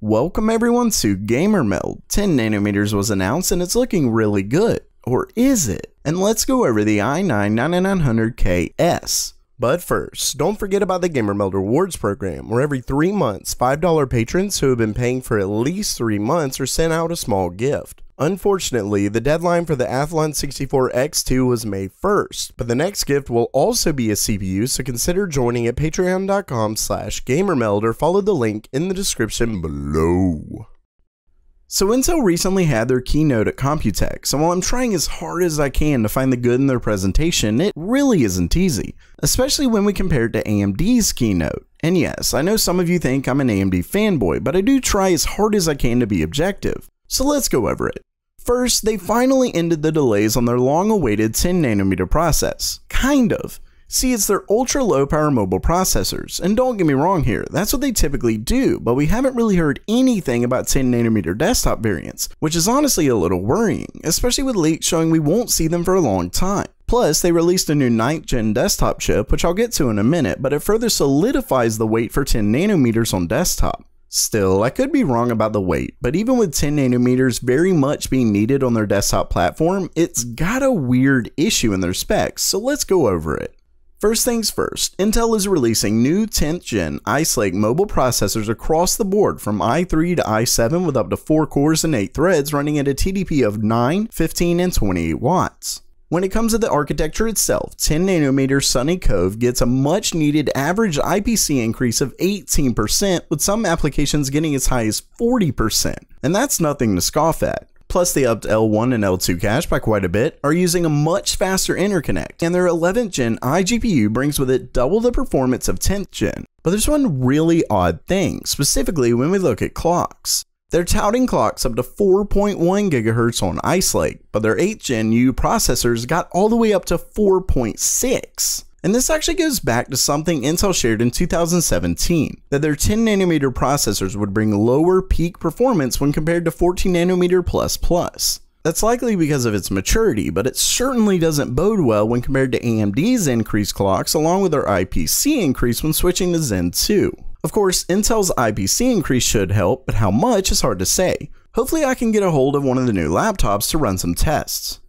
Welcome everyone to Gamer Meld. 10 nanometers was announced and it's looking really good. Or is it? And let's go over the i9-9900KS. But first, don't forget about the GamerMeld Rewards program, where every three months, $5 patrons who have been paying for at least three months are sent out a small gift. Unfortunately, the deadline for the Athlon 64X2 was May 1st, but the next gift will also be a CPU, so consider joining at patreon.com slash gamermeld or follow the link in the description below. So Intel recently had their keynote at Computex, and while I'm trying as hard as I can to find the good in their presentation, it really isn't easy, especially when we compare it to AMD's keynote. And yes, I know some of you think I'm an AMD fanboy, but I do try as hard as I can to be objective. So let's go over it. First, they finally ended the delays on their long-awaited 10 nanometer process. Kind of. See, it's their ultra low power mobile processors, and don't get me wrong here, that's what they typically do, but we haven't really heard anything about 10 nanometer desktop variants, which is honestly a little worrying, especially with leaks showing we won't see them for a long time. Plus, they released a new 9th gen desktop chip, which I'll get to in a minute, but it further solidifies the wait for 10 nanometers on desktop. Still, I could be wrong about the weight, but even with 10 nanometers very much being needed on their desktop platform, it's got a weird issue in their specs, so let's go over it. First things first, Intel is releasing new 10th gen Ice Lake mobile processors across the board from i3 to i7 with up to 4 cores and 8 threads running at a TDP of 9, 15, and 28 watts. When it comes to the architecture itself, 10 nanometer Sunny Cove gets a much needed average IPC increase of 18%, with some applications getting as high as 40%, and that's nothing to scoff at plus they upped L1 and L2 cache by quite a bit, are using a much faster interconnect, and their 11th gen iGPU brings with it double the performance of 10th gen. But there's one really odd thing, specifically when we look at clocks. They're touting clocks up to 4.1 GHz on Ice Lake, but their 8th Gen U processors got all the way up to 4.6. And this actually goes back to something Intel shared in 2017, that their 10nm processors would bring lower peak performance when compared to 14nm plus plus. That's likely because of its maturity, but it certainly doesn't bode well when compared to AMD's increased clocks along with their IPC increase when switching to Zen 2. Of course, Intel's IPC increase should help, but how much is hard to say. Hopefully I can get a hold of one of the new laptops to run some tests.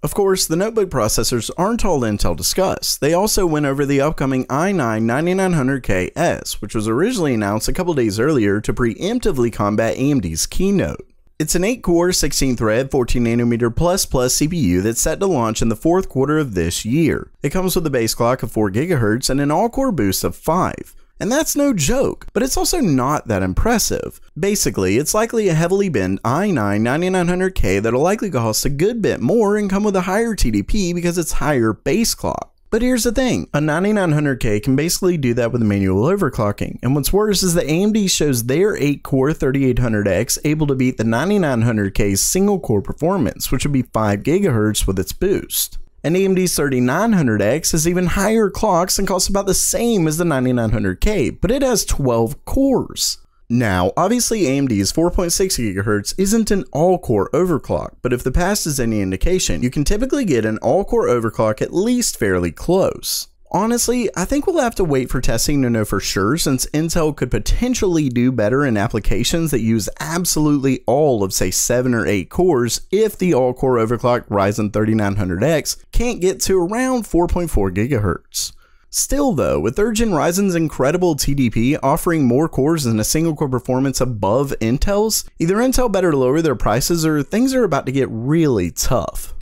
Of course, the notebook processors aren't all Intel discussed. They also went over the upcoming i9-9900KS, which was originally announced a couple days earlier to preemptively combat AMD's keynote. It's an 8-core, 16-thread, 14nm++ CPU that's set to launch in the fourth quarter of this year. It comes with a base clock of 4GHz and an all-core boost of 5. And that's no joke, but it's also not that impressive. Basically, it's likely a heavily bent i9 9900K that'll likely cost a good bit more and come with a higher TDP because it's higher base clock. But here's the thing, a 9900K can basically do that with manual overclocking, and what's worse is that AMD shows their 8-core 3800X able to beat the 9900K's single-core performance, which would be 5GHz with its boost. An AMD 3900X has even higher clocks and costs about the same as the 9900K, but it has 12 cores. Now, obviously AMD's 4.6 GHz isn't an all-core overclock, but if the past is any indication, you can typically get an all-core overclock at least fairly close. Honestly, I think we'll have to wait for testing to know for sure since Intel could potentially do better in applications that use absolutely all of say 7 or 8 cores if the all-core overclocked Ryzen 3900X can't get to around 4.4 GHz. Still though, with 3rd Gen Ryzen's incredible TDP offering more cores and a single core performance above Intel's, either Intel better lower their prices or things are about to get really tough.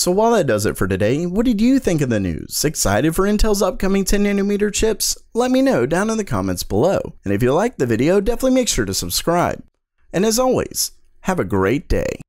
So while that does it for today, what did you think of the news? Excited for Intel's upcoming 10 nanometer chips? Let me know down in the comments below. And if you liked the video, definitely make sure to subscribe. And as always, have a great day.